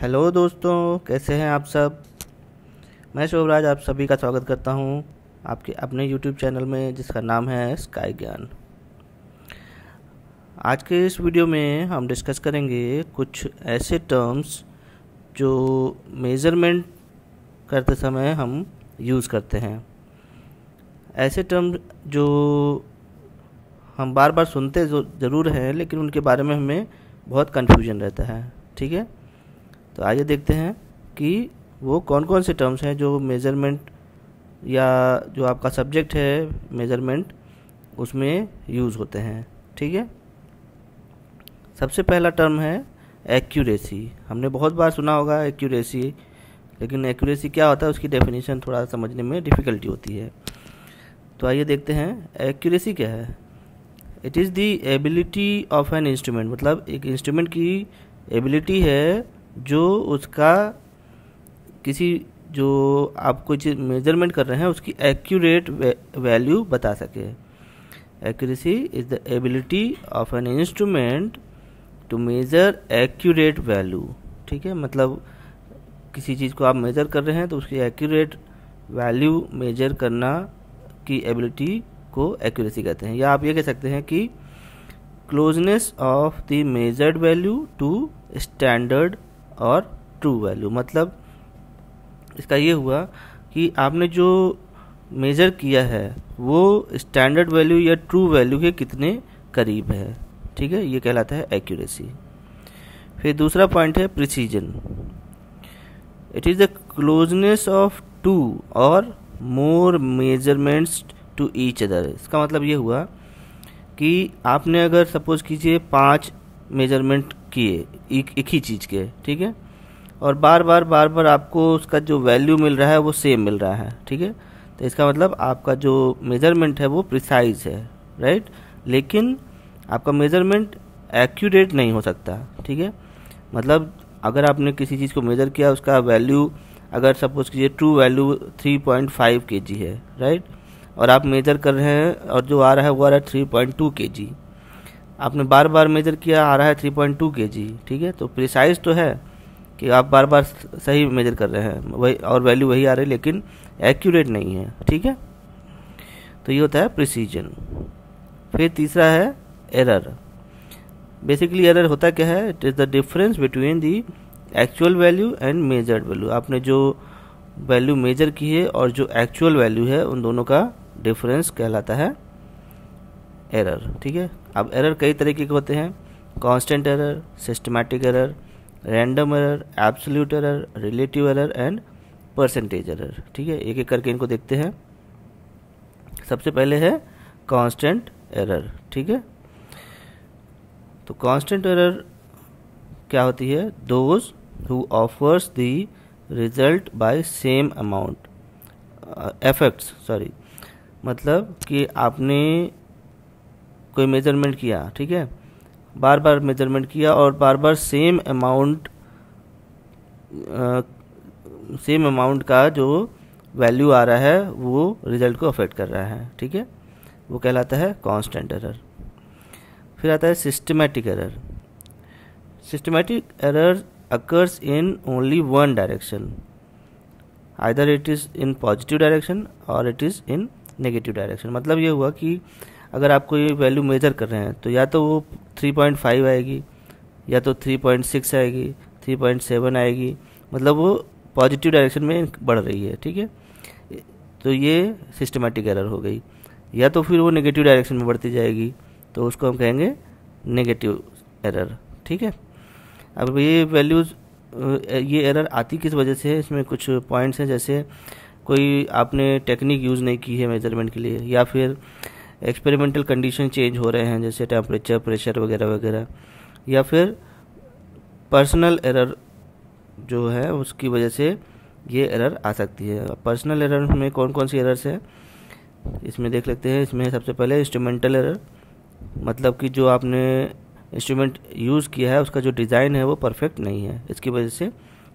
hello दोस्तों कैसे हैं आप सब मैं शोभराज आप सभी का स्वागत करता हूं आपके अपने यूट्यूब चैनल में जिसका नाम है स्काई ज्ञान आज के इस वीडियो में हम डिस्कस करेंगे कुछ ऐसे टर्म्स जो मेज़रमेंट करते समय हम यूज़ करते हैं ऐसे टर्म जो हम बार बार सुनते ज़रूर हैं लेकिन उनके बारे में हमें बहुत कन्फ्यूजन रहता है ठीक है तो आइए देखते हैं कि वो कौन कौन से टर्म्स हैं जो मेज़रमेंट या जो आपका सब्जेक्ट है मेज़रमेंट उसमें यूज़ होते हैं ठीक है सबसे पहला टर्म है एक्यूरेसी हमने बहुत बार सुना होगा एक्यूरेसी लेकिन एक्यूरेसी क्या होता है उसकी डेफिनेशन थोड़ा समझने में डिफ़िकल्टी होती है तो आइए देखते हैं एक्यूरेसी क्या है it is the ability of an instrument मतलब एक इंस्ट्रूमेंट की एबिलिटी है जो उसका किसी जो आप कुछ मेजरमेंट कर रहे हैं उसकी एक्यूरेट वैल्यू बता सके accuracy is the ability of an instrument to measure accurate value ठीक है मतलब किसी चीज़ को आप मेज़र कर रहे हैं तो उसकी एक्यूरेट वैल्यू मेजर करना की एबिलिटी को एक्यूरेसी कहते हैं या आप ये कह सकते हैं कि closeness of the measured value to standard और ट्रू वैल्यू मतलब इसका ये हुआ कि आपने जो मेज़र किया है वो स्टैंडर्ड वैल्यू या ट्रू वैल्यू के कितने करीब है ठीक है ये कहलाता है एक्यूरेसी फिर दूसरा पॉइंट है precision it is the closeness of two or more measurements to each other इसका मतलब ये हुआ कि आपने अगर सपोज कीजिए पांच मेजरमेंट किए एक एक ही चीज़ के ठीक है और बार बार बार बार आपको उसका जो वैल्यू मिल रहा है वो सेम मिल रहा है ठीक है तो इसका मतलब आपका जो मेज़रमेंट है वो प्रिसाइज है राइट लेकिन आपका मेज़रमेंट एक्यूरेट नहीं हो सकता ठीक है मतलब अगर आपने किसी चीज़ को मेज़र किया उसका वैल्यू अगर सपोज़ कीजिए ट्रू वैल्यू 3.5 पॉइंट है राइट और आप मेज़र कर रहे हैं और जो आ रहा है वो आ रहा है थ्री पॉइंट आपने बार बार मेजर किया आ रहा है थ्री पॉइंट टू के जी ठीक है तो प्रिसाइज तो है कि आप बार बार सही मेजर कर रहे हैं वही और वैल्यू वही आ रही है लेकिन एक्यूरेट नहीं है ठीक है तो ये होता है प्रिसीजन फिर तीसरा है एरर बेसिकली एरर होता क्या है it is the difference between the actual value and measured value आपने जो वैल्यू मेजर की है और जो एक्चुअल वैल्यू है उन दोनों का डिफरेंस कहलाता है एरर ठीक है अब एरर कई तरीके के होते हैं constant error systematic error random error absolute error relative error and percentage error ठीक है एक एक करके इनको देखते हैं सबसे पहले है कांस्टेंट एरर ठीक है तो कांस्टेंट एरर क्या होती है those who offers the result by same amount effects sorry मतलब कि आपने कोई मेजरमेंट किया ठीक है बार बार मेजरमेंट किया और बार बार सेम अमाउंट सेम अमाउंट का जो वैल्यू आ रहा है वो रिजल्ट को अफेक्ट कर रहा है ठीक है वो कहलाता है कांस्टेंट एरर फिर आता है systematic error systematic error occurs in only one direction either it is in positive direction or it is in negative direction मतलब ये हुआ कि अगर आपको ये वैल्यू मेजर कर रहे हैं तो या तो वो 3.5 आएगी या तो 3.6 आएगी 3.7 आएगी मतलब वो पॉजिटिव डायरेक्शन में बढ़ रही है ठीक है तो ये सिस्टमेटिक एरर हो गई या तो फिर वो नेगेटिव डायरेक्शन में बढ़ती जाएगी तो उसको हम कहेंगे नेगेटिव एरर ठीक है अब ये वैल्यूज़ ये एरर आती किस वजह से है इसमें कुछ पॉइंट्स हैं जैसे कोई आपने टेक्निक यूज़ नहीं की है मेजरमेंट के लिए या फिर एक्सपेरिमेंटल कंडीशन चेंज हो रहे हैं जैसे टेम्परेचर प्रेशर वगैरह वगैरह या फिर पर्सनल एरर जो है उसकी वजह से ये एरर आ सकती है पर्सनल एरर में कौन कौन सी एरर्स हैं इसमें देख लेते हैं इसमें सबसे पहले इंस्ट्रूमेंटल एरर मतलब कि जो आपने इंस्ट्रूमेंट यूज़ किया है उसका जो डिज़ाइन है वो परफेक्ट नहीं है इसकी वजह से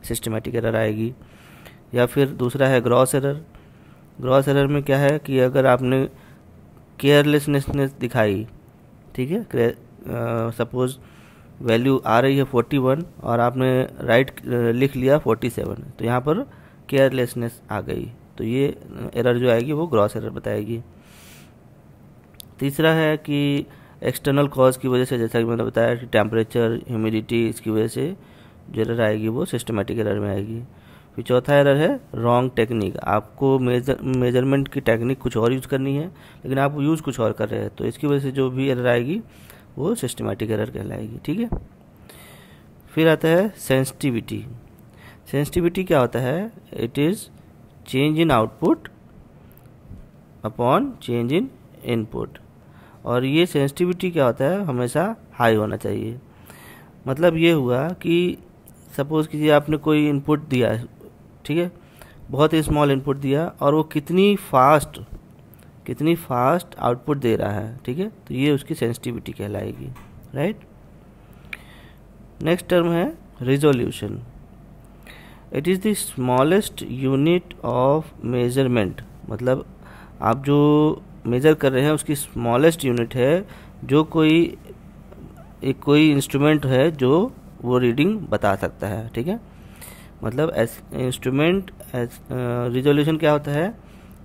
सिस्टमेटिक एरर आएगी या फिर दूसरा है ग्रॉस एरर ग्रॉस एरर में क्या है कि अगर आपने केयरलेसनेसनेस दिखाई ठीक है सपोज वैल्यू आ रही है 41 और आपने राइट right, लिख लिया 47 तो यहाँ पर केयरलेसनेस आ गई तो ये एरर जो आएगी वो ग्रॉस एरर बताएगी तीसरा है कि एक्सटर्नल कॉज की वजह से जैसा कि मैंने बताया कि टेम्परेचर ह्यूमिडिटी इसकी वजह से जो एरर आएगी वो सिस्टमेटिक एरर में आएगी फिर चौथा एरर है रॉन्ग टेक्निक आपको मेजर मेजरमेंट की टेक्निक कुछ और यूज़ करनी है लेकिन आप यूज़ कुछ और कर रहे हैं तो इसकी वजह से जो भी एरर आएगी वो सिस्टमेटिक एरर कहलाएगी ठीक है फिर आता है सेंसिटिविटी सेंसिटिविटी क्या होता है it is change in output upon change in input और ये सेंसिटिविटी क्या होता है हमेशा हाई होना चाहिए मतलब ये हुआ कि सपोज़ कीजिए आपने कोई इनपुट दिया ठीक है बहुत ही स्मॉल इनपुट दिया और वो कितनी फास्ट कितनी फास्ट आउटपुट दे रहा है ठीक है तो ये उसकी सेंसिटिविटी कहलाएगी राइट नेक्स्ट टर्म है resolution it is the smallest unit of measurement मतलब आप जो मेज़र कर रहे हैं उसकी स्मॉलेस्ट यूनिट है जो कोई एक कोई इंस्ट्रूमेंट है जो वो रीडिंग बता सकता है ठीक है मतलब एस इंस्ट्रूमेंट रिजोल्यूशन क्या होता है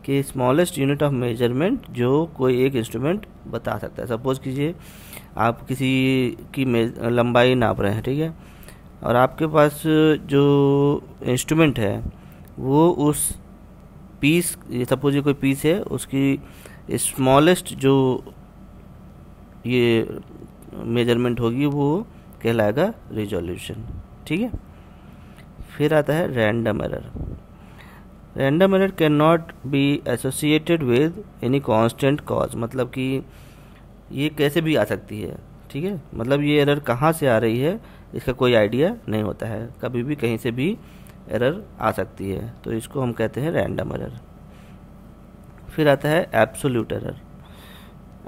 कि स्मॉलेस्ट यूनिट ऑफ मेजरमेंट जो कोई एक इंस्ट्रूमेंट बता सकता है सपोज कीजिए आप किसी की लंबाई नाप रहे हैं ठीक है और आपके पास जो इंस्ट्रूमेंट है वो उस पीस सपोज ये कोई पीस है उसकी स्मॉलेस्ट जो ये मेजरमेंट होगी वो कहलाएगा रिजोल्यूशन ठीक है फिर आता है random error random error can not be associated with any constant cause मतलब कि ये कैसे भी आ सकती है ठीक है मतलब ये एरर कहाँ से आ रही है इसका कोई आइडिया नहीं होता है कभी भी कहीं से भी एरर आ सकती है तो इसको हम कहते हैं रैंडम एरर फिर आता है एब्सोल्यूट एरर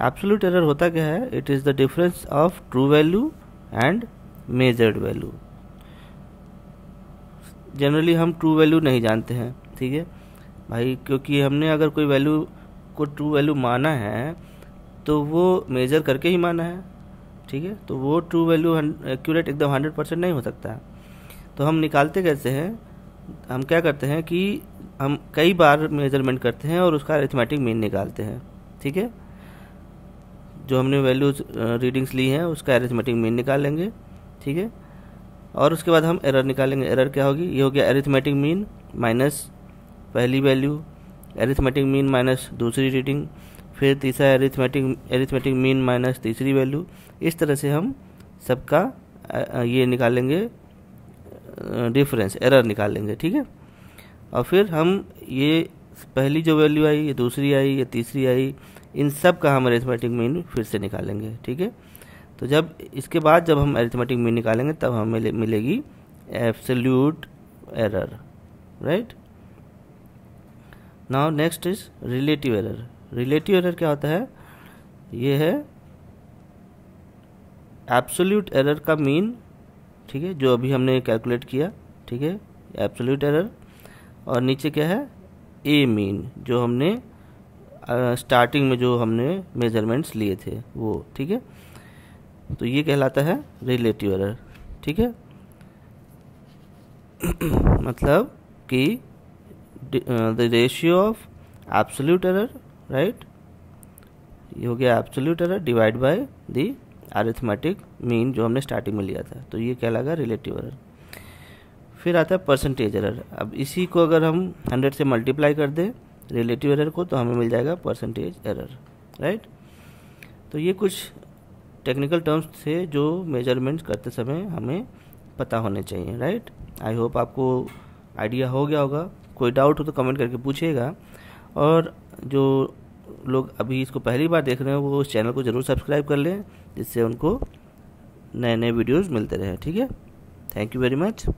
एब्सोल्यूट एरर होता क्या है it is the difference of true value and measured value generally हम ट्रू वैल्यू नहीं जानते हैं ठीक है भाई क्योंकि हमने अगर कोई वैल्यू को ट्रू वैल्यू माना है तो वो मेज़र करके ही माना है ठीक है तो वो ट्रू वैल्यू एक्यूरेट एकदम हंड्रेड परसेंट नहीं हो सकता है तो हम निकालते कैसे हैं हम क्या करते हैं कि हम कई बार मेजरमेंट करते हैं और उसका एथमेटिक मीन निकालते हैं ठीक है जो हमने वैल्यूज रीडिंग्स ली हैं उसका एरिथमेटिक मीन निकालेंगे ठीक है और उसके बाद हम एरर निकालेंगे एरर क्या होगी ये हो गया एरिथमेटिक मीन माइनस पहली वैल्यू एरिथमेटिक मीन माइनस दूसरी रीडिंग फिर तीसरा एरिथमेटिक एरिथमेटिक मीन माइनस तीसरी वैल्यू इस तरह से हम सबका ये निकालेंगे डिफरेंस एरर निकालेंगे ठीक है और फिर हम ये पहली जो वैल्यू आई ये दूसरी आई ये तीसरी आई इन सब का हम एरिथमेटिक मीन फिर से निकालेंगे ठीक है तो जब इसके बाद जब हम एरिथमेटिक मीन निकालेंगे तब हमें मिलेगी absolute error right now next is relative error relative error क्या होता है ये है एब्सोल्यूट एरर का मीन ठीक है जो अभी हमने कैलकुलेट किया ठीक है एब्सोल्यूट एरर और नीचे क्या है ए मीन जो हमने स्टार्टिंग में जो हमने मेजरमेंट्स लिए थे वो ठीक है तो ये कहलाता है रिलेटिव एरर ठीक है मतलब कि the ratio of absolute error right ये हो गया absolute error divide by the arithmetic mean जो हमने स्टार्टिंग में लिया था तो ये कहलाएगा रिलेटिव एरर फिर आता है परसेंटेज एरर अब इसी को अगर हम 100 से मल्टीप्लाई कर दें रिलेटिव एरर को तो हमें मिल जाएगा परसेंटेज एरर राइट तो ये कुछ टेक्निकल टर्म्स से जो मेजरमेंट्स करते समय हमें पता होने चाहिए राइट आई होप आपको आइडिया हो गया होगा कोई डाउट हो तो कमेंट करके पूछिएगा और जो लोग अभी इसको पहली बार देख रहे हैं वो उस चैनल को ज़रूर सब्सक्राइब कर लें जिससे उनको नए नए वीडियोज़ मिलते रहे ठीक है थैंक यू वेरी मच